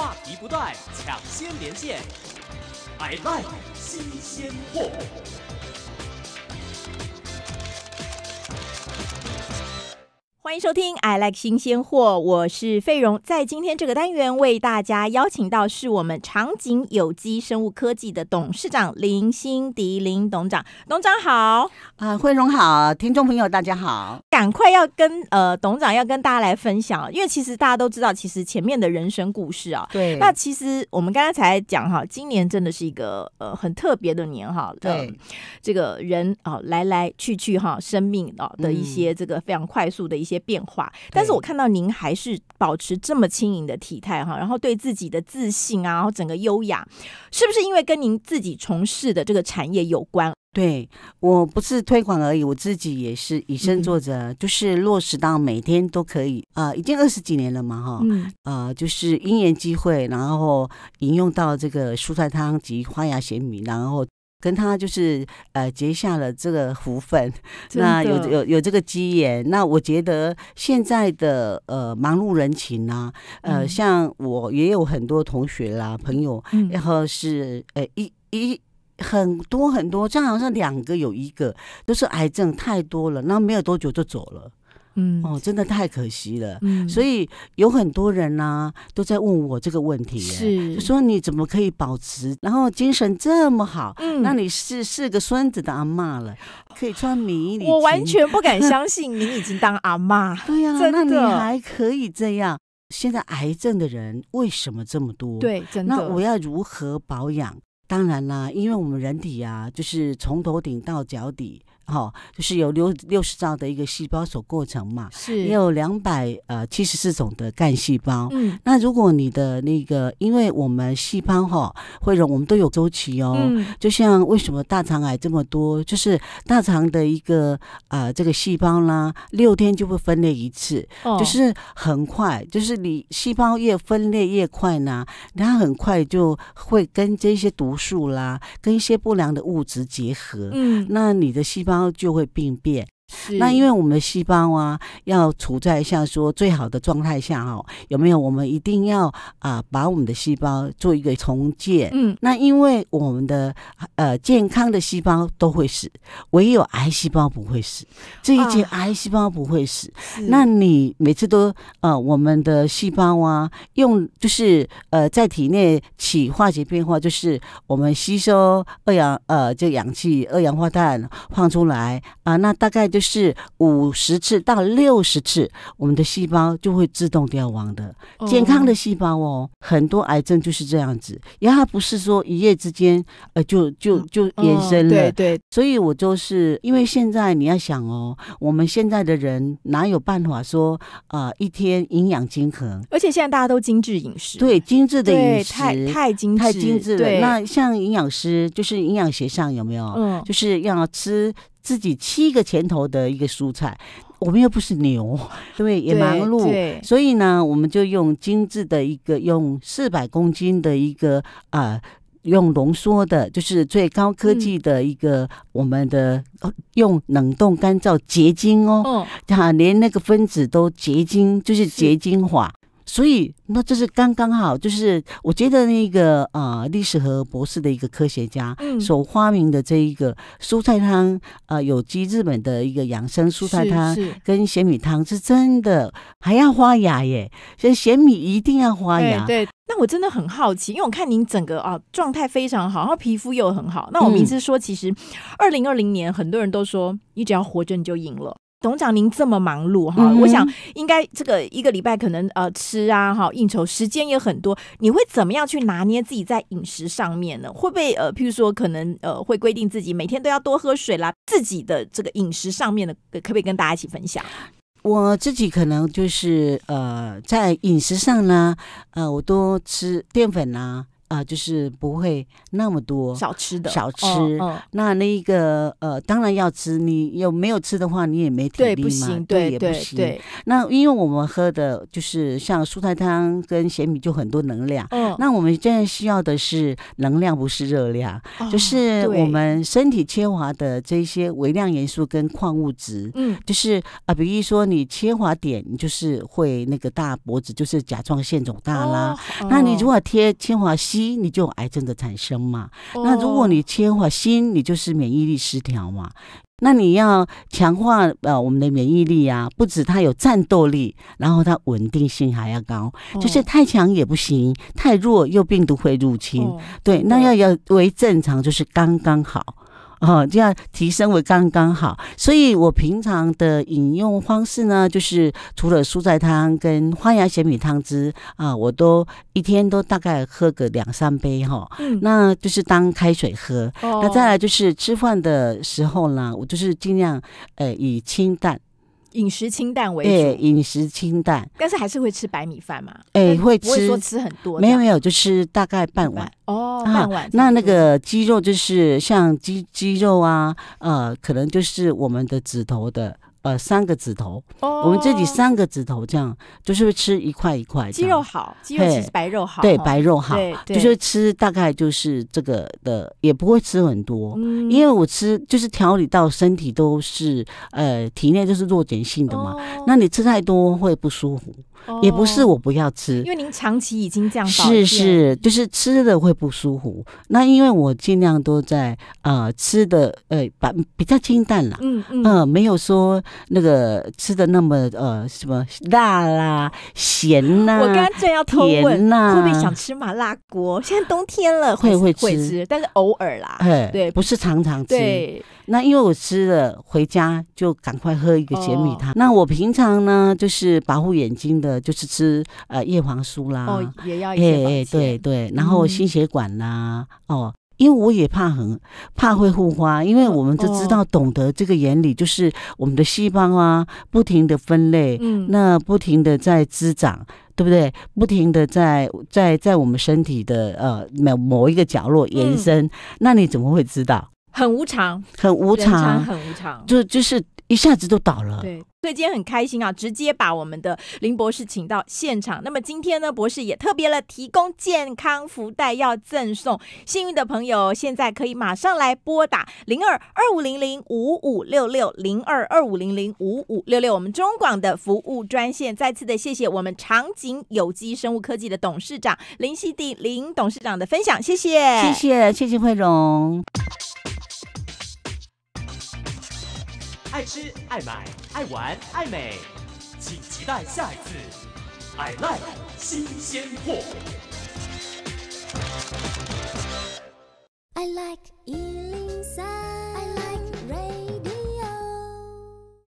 话题不断，抢先连线，k 卖新鲜货。欢迎收听《I Like 新鲜货》，我是费荣。在今天这个单元为大家邀请到是我们长景有机生物科技的董事长林心迪林董长，董长好啊，惠荣好，听众朋友大家好，赶快要跟呃董长要跟大家来分享，因为其实大家都知道，其实前面的人生故事啊，对，那其实我们刚刚才讲哈，今年真的是一个呃很特别的年哈，对，这个人啊来来去去哈，生命啊的一些这个非常快速的一些。变化，但是我看到您还是保持这么轻盈的体态哈，然后对自己的自信啊，然后整个优雅，是不是因为跟您自己从事的这个产业有关？对我不是推广而已，我自己也是以身作则，就是落实到每天都可以啊，已经二十几年了嘛哈，呃，就是因缘机会，然后引用到这个蔬菜汤及花芽咸米，然后。跟他就是呃结下了这个福分，那有有有这个机缘。那我觉得现在的呃忙碌人情呐，呃像我也有很多同学啦朋友，然后是呃一一很多很多，正好是两个有一个都是癌症太多了，那没有多久就走了。嗯哦，真的太可惜了。嗯，所以有很多人呢都在问我这个问题，是说你怎么可以保持，然后精神这么好？嗯，那你是四个孙子的阿妈了，可以穿迷你，我完全不敢 相信你已经当阿妈，对呀，那你还可以这样？现在癌症的人为什么这么多？对，真的。那我要如何保养？当然啦，因为我们人体啊，就是从头顶到脚底。哈，就是有六六十兆的一个细胞所构成嘛，是也有两百呃七十四种的干细胞。嗯，那如果你的那个，因为我们细胞哈会容我们都有周期哦，嗯，就像为什么大肠癌这么多，就是大肠的一个啊这个细胞啦，六天就会分裂一次，哦，就是很快，就是你细胞越分裂越快呢，它很快就会跟这些毒素啦，跟一些不良的物质结合，嗯，那你的细胞。后就会病变。那因为我们的细胞啊，要处在像说最好的状态下哈，有没有？我们一定要啊，把我们的细胞做一个重建。嗯，那因为我们的呃健康的细胞都会死，唯有癌细胞不会死。这一些癌细胞不会死，那你每次都呃，我们的细胞啊，用就是呃在体内起化学变化，就是我们吸收二氧呃就氧气、二氧化碳放出来啊，那大概就。是五十次到六十次，我们的细胞就会自动凋亡的。健康的细胞哦，很多癌症就是这样子，然后不是说一夜之间，呃，就就就延伸了。对对。所以我就是因为现在你要想哦，我们现在的人哪有办法说呃一天营养均衡？而且现在大家都精致饮食，对，精致的饮食，太精太精致了。那像营养师，就是营养学上有没有？嗯，就是要吃。自己七个拳头的一个蔬菜，我们又不是牛，对，也忙碌，所以呢，我们就用精致的一个，用四百公斤的一个啊，用浓缩的，就是最高科技的一个，我们的用冷冻干燥结晶哦，它连那个分子都结晶，就是结晶化。所以，那这是刚刚好，就是我觉得那个啊，历史和博士的一个科学家，嗯，所发明的这一个蔬菜汤啊，有机日本的一个养生蔬菜汤跟咸米汤是真的还要发芽耶，所以咸米一定要发芽。对，那我真的很好奇，因为我看您整个啊状态非常好，然后皮肤又很好。那我们一直说，其实二零二零年很多人都说，你只要活着你就赢了。董事长，您这么忙碌哈，我想应该这个一个礼拜可能呃吃啊哈应酬时间也很多，你会怎么样去拿捏自己在饮食上面呢？会不会呃，譬如说可能呃会规定自己每天都要多喝水啦，自己的这个饮食上面的可不可以跟大家一起分享？我自己可能就是呃在饮食上呢，呃我多吃淀粉啦。啊，就是不会那么多，少吃的，少吃。那那一个呃，当然要吃。你有没有吃的话，你也没体力嘛，对也不行。那因为我们喝的就是像蔬菜汤跟咸米，就很多能量。那我们现在需要的是能量，不是热量。哦。就是我们身体缺乏的这些微量元素跟矿物质。嗯。就是啊，比如说你缺乏碘，你就是会那个大脖子，就是甲状腺肿大啦。哦。那你如果贴清华硒。一你就有癌症的产生嘛，那如果你缺乏锌，你就是免疫力失调嘛。那你要强化呃我们的免疫力啊，不止它有战斗力，然后它稳定性还要高，就是太强也不行，太弱又病毒会入侵。对，那要要为正常就是刚刚好。哦，就要提升为刚刚好，所以我平常的饮用方式呢，就是除了蔬菜汤跟花芽咸米汤汁啊，我都一天都大概喝个两三杯哈，那就是当开水喝。那再来就是吃饭的时候呢，我就是尽量呃以清淡。饮食清淡为主，饮食清淡，但是还是会吃白米饭嘛？哎，会不会说吃很多？没有没有，就吃大概半碗哦，半碗。那那个鸡肉就是像鸡鸡肉啊，呃，可能就是我们的指头的。呃，三个指头，我们自己三个指头这样，就是吃一块一块，鸡肉好，鸡肉其实白肉好，对，白肉好，就是吃大概就是这个的，也不会吃很多，因为我吃就是调理到身体都是呃体内就是弱碱性的嘛，那你吃太多会不舒服，也不是我不要吃，因为您长期已经这样是是，就是吃的会不舒服，那因为我尽量都在呃吃的呃，把比较清淡啦，嗯嗯，没有说。那个吃的那么呃什么辣啦、咸呐，我刚脆正要偷问呐，会不会想吃麻辣锅？现在冬天了，会会吃，但是偶尔啦，对，不是常常吃。那因为我吃了回家就赶快喝一个解米汤。那我平常呢就是保护眼睛的，就是吃呃叶黄素啦，哦，也要一些对对，然后心血管啦，哦。因为我也怕很怕会互花，因为我们都知道懂得这个原理，就是我们的细胞啊，不停的分类，嗯，那不停的在滋长，对不对？不停的在在在我们身体的呃某某一个角落延伸，那你怎么会知道？很无常，很无常，很无常，就就是一下子都倒了。对。所以今天很开心啊，直接把我们的林博士请到现场。那么今天呢，博士也特别了提供健康福袋要赠送幸运的朋友，现在可以马上来拨打零二二五零零五五六六零二二五零零五五六六，我们中广的服务专线。再次的谢谢我们长景有机生物科技的董事长林希娣、林董事长的分享，谢谢，谢谢，谢谢慧荣。爱吃、爱买、爱玩、爱美，请期待下一次。I like 新鲜货。I like 一零三。